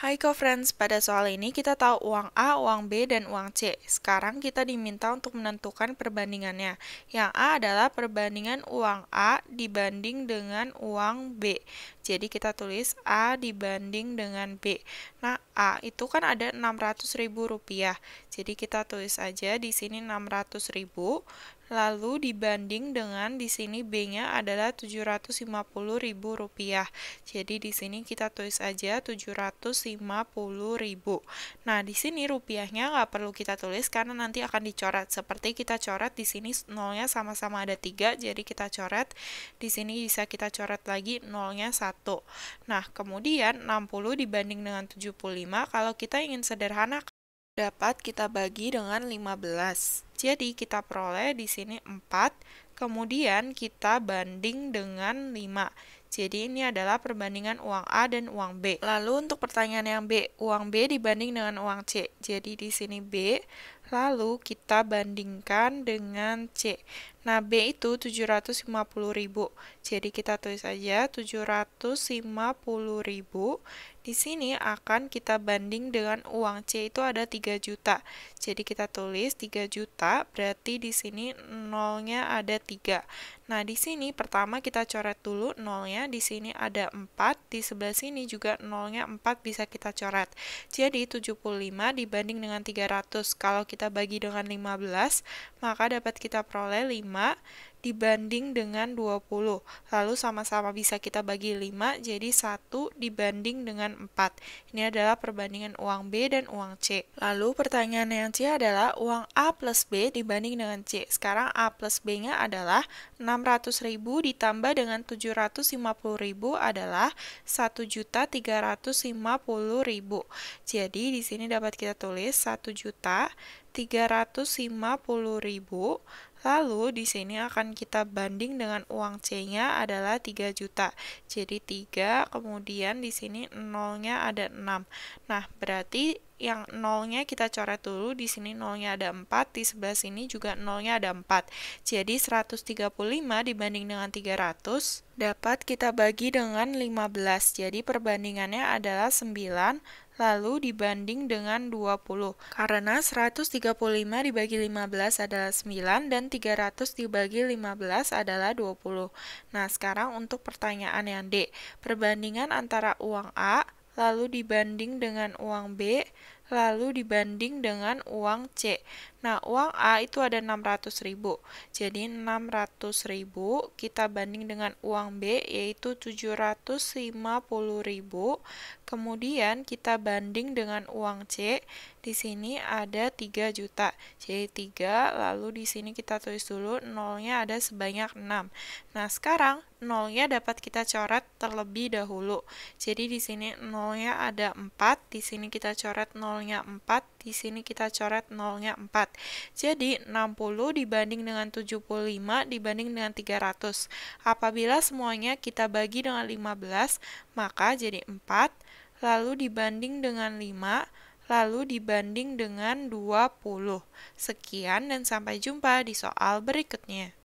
Hai co-friends, pada soal ini kita tahu uang A, uang B, dan uang C. Sekarang kita diminta untuk menentukan perbandingannya. Yang A adalah perbandingan uang A dibanding dengan uang B jadi kita tulis A dibanding dengan B. Nah, A itu kan ada rp rupiah. jadi kita tulis aja di sini Rp600.000, lalu dibanding dengan di sini B-nya adalah rp rupiah. Jadi di sini kita tulis aja Rp750.000. Nah, di sini rupiahnya nggak perlu kita tulis karena nanti akan dicoret. Seperti kita coret di sini nolnya sama-sama ada tiga, jadi kita coret. Di sini bisa kita coret lagi nolnya satu. Nah, kemudian 60 dibanding dengan 75 kalau kita ingin sederhana dapat kita bagi dengan 15. Jadi kita peroleh di sini 4, kemudian kita banding dengan 5. Jadi ini adalah perbandingan uang A dan uang B. Lalu untuk pertanyaan yang B, uang B dibanding dengan uang C. Jadi di sini B Lalu kita bandingkan dengan C. Nah, B itu 750.000. Jadi kita tulis aja 750.000. Di sini akan kita banding dengan uang C itu ada 3 juta. Jadi kita tulis 3 juta, berarti di sini nolnya ada 3. Nah, di sini pertama kita coret dulu nolnya, di sini ada 4, di sebelah sini juga nolnya 4 bisa kita coret. Jadi 75 dibanding dengan 300. Kalau kita kita bagi dengan 15, maka dapat kita peroleh 5 dibanding dengan 20. Lalu sama-sama bisa kita bagi 5, jadi 1 dibanding dengan 4. Ini adalah perbandingan uang B dan uang C. Lalu pertanyaan yang C adalah uang A plus B dibanding dengan C. Sekarang A plus B-nya adalah 600.000 ditambah dengan 750.000 adalah 1.350.000. Jadi di sini dapat kita tulis 1 juta ribu Lalu di sini akan kita banding dengan uang C-nya adalah 3 juta. Jadi 3, kemudian di sini nolnya ada 6. Nah, berarti yang nolnya kita coret dulu. Di sini nolnya ada 4, di sebelah sini juga nolnya ada 4. Jadi 135 dibanding dengan 300 dapat kita bagi dengan 15. Jadi perbandingannya adalah 9 lalu dibanding dengan 20. Karena 135 dibagi 15 adalah 9 dan 300 dibagi 15 adalah 20. Nah, sekarang untuk pertanyaan yang D. Perbandingan antara uang A lalu dibanding dengan uang B, lalu dibanding dengan uang C. Nah, uang A itu ada 600.000. Jadi 600.000 kita banding dengan uang B yaitu 750.000. Kemudian kita banding dengan uang C di sini ada 3 juta. Jadi 3, lalu di sini kita tulis dulu nolnya ada sebanyak 6. Nah, sekarang nolnya dapat kita coret terlebih dahulu. Jadi di sini nolnya ada 4, di sini kita coret nolnya 4, di sini kita coret nolnya 4. Jadi 60 dibanding dengan 75 dibanding dengan 300. Apabila semuanya kita bagi dengan 15, maka jadi 4, lalu dibanding dengan 5, lalu dibanding dengan 20. Sekian dan sampai jumpa di soal berikutnya.